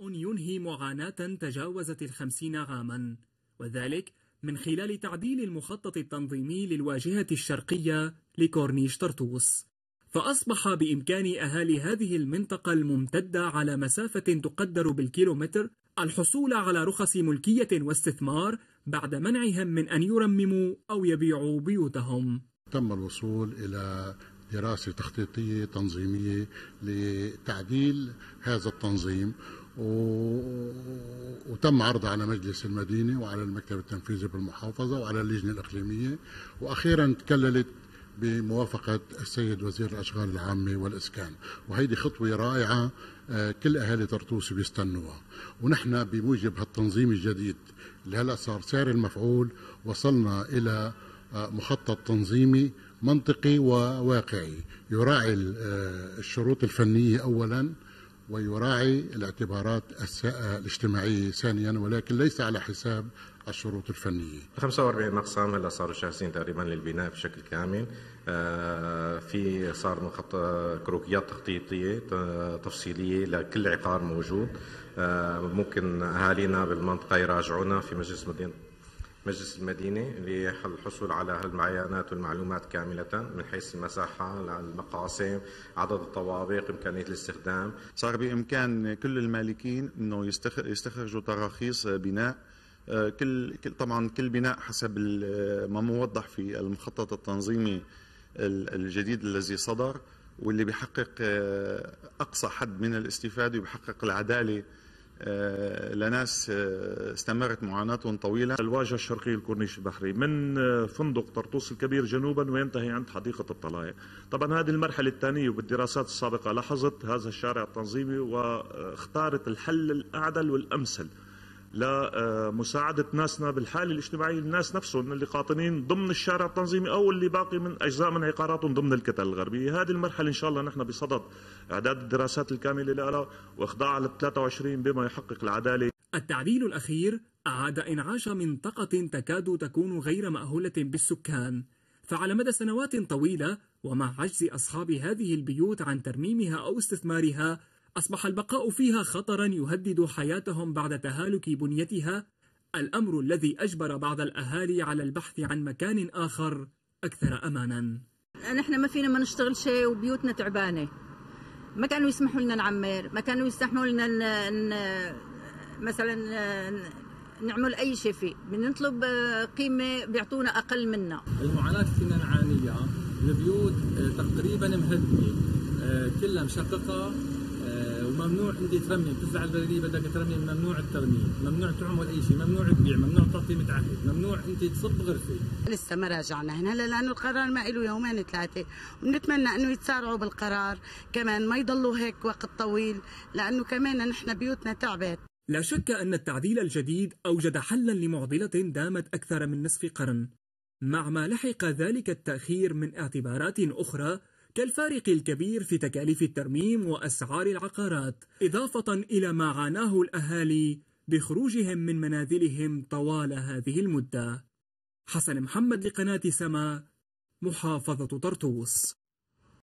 ينهي معاناة تجاوزت الخمسين عاما وذلك من خلال تعديل المخطط التنظيمي للواجهة الشرقية لكورنيش طرطوس فأصبح بإمكان أهالي هذه المنطقة الممتدة على مسافة تقدر بالكيلومتر الحصول على رخص ملكية واستثمار بعد منعهم من أن يرمموا أو يبيعوا بيوتهم تم الوصول إلى دراسة تخطيطية تنظيمية لتعديل هذا التنظيم و... وتم عرضها على مجلس المدينه وعلى المكتب التنفيذي بالمحافظه وعلى اللجنه الاقليميه واخيرا تكللت بموافقة السيد وزير الأشغال العامة والإسكان وهيدي خطوة رائعة آه، كل أهالي طرطوس بيستنوها ونحن بموجب هالتنظيم الجديد اللي هلأ صار سعر المفعول وصلنا إلى آه، مخطط تنظيمي منطقي وواقعي يراعي آه، الشروط الفنية أولاً ويراعي الاعتبارات الاجتماعية ثانيا ولكن ليس على حساب الشروط الفنية 45 مقسم هلا صاروا شاسين تقريبا للبناء بشكل كامل آه، في صار من خط كروكيات تخطيطية تفصيلية لكل عقار موجود آه، ممكن أهالينا بالمنطقة يراجعونا في مجلس مدينة مجلس المدينة للحصول على هالمعاينات والمعلومات كاملة من حيث المساحة المقاسم عدد الطوابق إمكانية الاستخدام صار بإمكان كل المالكين أنه يستخرجوا تراخيص بناء آه، كل طبعا كل بناء حسب ما موضح في المخطط التنظيمي الجديد الذي صدر واللي بيحقق آه، اقصى حد من الاستفاده وبيحقق العداله آه، لناس آه، استمرت معاناتهم طويلة الواجهة الشرقية الكورنيش البحري من آه، فندق طرطوس الكبير جنوبا وينتهي عند حديقة الطلاية طبعا هذه المرحلة الثانية وبالدراسات السابقة لاحظت هذا الشارع التنظيمي واختارت الحل الأعدل والأمثل لمساعدة آه، ناسنا بالحالة الاجتماعية الناس نفسهم اللي قاطنين ضمن الشارع التنظيمي أو اللي باقي من أجزاء من عقاراتهم ضمن الكتل الغربية هذه المرحلة إن شاء الله نحن بصدد إعداد الدراسات الكاملة لها وإخضاعها لل 23 بما يحقق العدالة التعديل الأخير أعاد إنعاش منطقة تكاد تكون غير مأهولة بالسكان فعلى مدى سنوات طويلة ومع عجز أصحاب هذه البيوت عن ترميمها أو استثمارها أصبح البقاء فيها خطرا يهدد حياتهم بعد تهالك بنيتها الأمر الذي أجبر بعض الأهالي على البحث عن مكان آخر أكثر أمانا نحن ما فينا ما نشتغل شيء وبيوتنا تعبانة ما كانوا يسمحوا لنا نعمر ما كانوا يسمحوا لنا ن... ن... مثلا نعمل أي شيء فيه بنطلب قيمة بيعطونا أقل منا المعاناة كنا نعانيها البيوت تقريبا مهدمة كلها مشققة وممنوع انت ترمي بتزع البلديه بدك ترمي ممنوع الترميم، ممنوع تعمل اي شيء، ممنوع تبيع، ممنوع تعطي متعهد، ممنوع انت تصب غرفه. لسه ما راجعنا هنا لانه القرار ما له يومين ثلاثه، بنتمنى انه يتسارعوا بالقرار، كمان ما يضلوا هيك وقت طويل، لانه كمان نحن بيوتنا تعبت. لا شك أن التعديل الجديد أوجد حلا لمعضلة دامت أكثر من نصف قرن مع ما لحق ذلك التأخير من اعتبارات أخرى كالفارق الكبير في تكاليف الترميم وأسعار العقارات إضافة إلى ما عاناه الأهالي بخروجهم من منازلهم طوال هذه المدة حسن محمد لقناة سما محافظة طرطوس